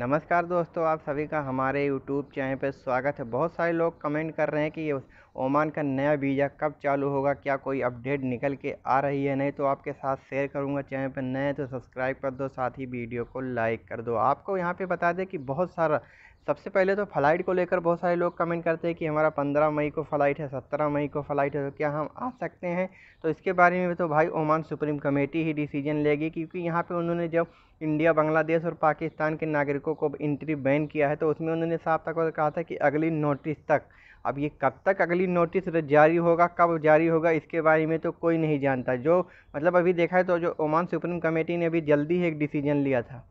नमस्कार दोस्तों आप सभी का हमारे यूट्यूब चैनल पर स्वागत है बहुत सारे लोग कमेंट कर रहे हैं कि ये ओमान का नया वीज़ा कब चालू होगा क्या कोई अपडेट निकल के आ रही है नहीं तो आपके साथ शेयर करूंगा चैनल पर नए तो सब्सक्राइब कर दो साथ ही वीडियो को लाइक कर दो आपको यहाँ पे बता दें कि बहुत सारा सबसे पहले तो फ़्लाइट को लेकर बहुत सारे लोग कमेंट करते हैं कि हमारा पंद्रह मई को फ़्लाइट है सत्रह मई को फ़्लाइट है तो क्या हम आ सकते हैं तो इसके बारे में तो भाई ओमान सुप्रीम कमेटी ही डिसीजन लेगी क्योंकि यहाँ पे उन्होंने जब इंडिया बांग्लादेश और पाकिस्तान के नागरिकों को एंट्री बैन किया है तो उसमें उन्होंने साफ तक कहा था कि अगली नोटिस तक अब ये कब तक अगली नोटिस जारी होगा कब जारी होगा इसके बारे में तो कोई नहीं जानता जो मतलब अभी देखा है तो जो ओमान सुप्रीम कमेटी ने अभी जल्दी ही एक डिसीजन लिया था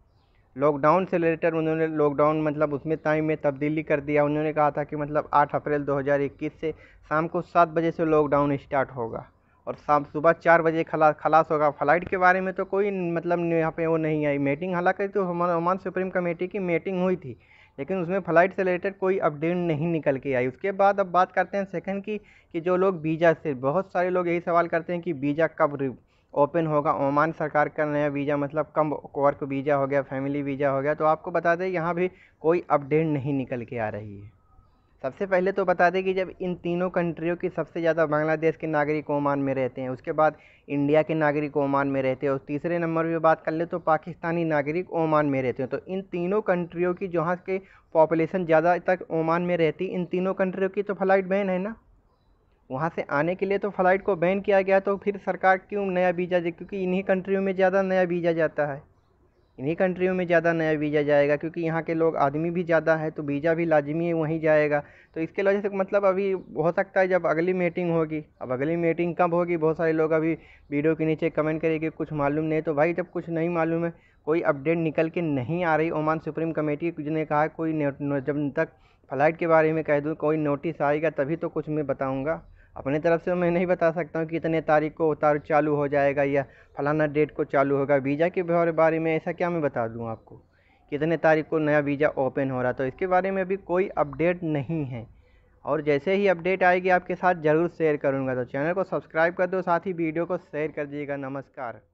लॉकडाउन से रिलेटेड उन्होंने लॉकडाउन मतलब उसमें टाइम में तब्दीली कर दिया उन्होंने कहा था कि मतलब आठ अप्रैल दो से शाम को सात बजे से लॉकडाउन स्टार्ट होगा और शाम सुबह चार बजे खला खलास होगा फ्लाइट के बारे में तो कोई मतलब यहाँ पे वो नहीं आई मीटिंग हालांकि तो हमारे ओमान सुप्रीम कमेटी की मीटिंग हुई थी लेकिन उसमें फ़्लाइट से रिलेटेड कोई अपडेट नहीं निकल के आई उसके बाद अब बात करते हैं सेकंड की कि जो लोग वीज़ा से बहुत सारे लोग यही सवाल करते हैं कि वीज़ा कब ओपन होगा ओमान सरकार का नया वीज़ा मतलब कम वर्क वीज़ा हो गया फैमिली वीज़ा हो गया तो आपको बता दें यहाँ भी कोई अपडेट नहीं निकल के आ रही है सबसे पहले तो बता दें कि जब इन तीनों कंट्रियों की सबसे ज़्यादा बांग्लादेश के नागरिक ओमान में रहते हैं उसके बाद इंडिया के नागरिक ओमान में रहते हैं और तीसरे नंबर पर बात कर ले तो पाकिस्तानी नागरिक ओमान में रहते हैं तो इन तीनों कंट्रियों की जहाँ के पॉपुलेशन ज़्यादा तक ओमान में रहती इन तीनों कंट्रियों की तो फ्लाइट बैन है ना वहाँ से आने के लिए तो फ़्लाइट को बैन किया गया तो फिर सरकार क्यों नया वीज़ा दे क्योंकि इन्हीं कंट्रियों में ज़्यादा नया वीज़ा जाता है इन्हीं कंट्रियों में ज़्यादा नया वीज़ा जाएगा क्योंकि यहाँ के लोग आदमी भी ज़्यादा है तो वीज़ा भी लाजमी है वहीं जाएगा तो इसके वजह से मतलब अभी हो सकता है जब अगली मीटिंग होगी अब अगली मीटिंग कब होगी बहुत सारे लोग अभी वीडियो के नीचे कमेंट करेंगे कुछ मालूम नहीं तो भाई जब कुछ नहीं मालूम है कोई अपडेट निकल के नहीं आ रही ओमान सुप्रीम कमेटी ने कहा कोई जब तक फ़्लाइट के बारे में कह दूँ कोई नोटिस आएगा तभी तो कुछ मैं बताऊँगा अपने तरफ से मैं नहीं बता सकता हूँ कि इतने तारीख को उतार चालू हो जाएगा या फलाना डेट को चालू होगा वीज़ा के बारे में ऐसा क्या मैं बता दूँ आपको कितने तारीख को नया वीज़ा ओपन हो रहा तो इसके बारे में अभी कोई अपडेट नहीं है और जैसे ही अपडेट आएगी आपके साथ ज़रूर शेयर करूँगा तो चैनल को सब्सक्राइब कर दो साथ ही वीडियो को शेयर कर दीजिएगा नमस्कार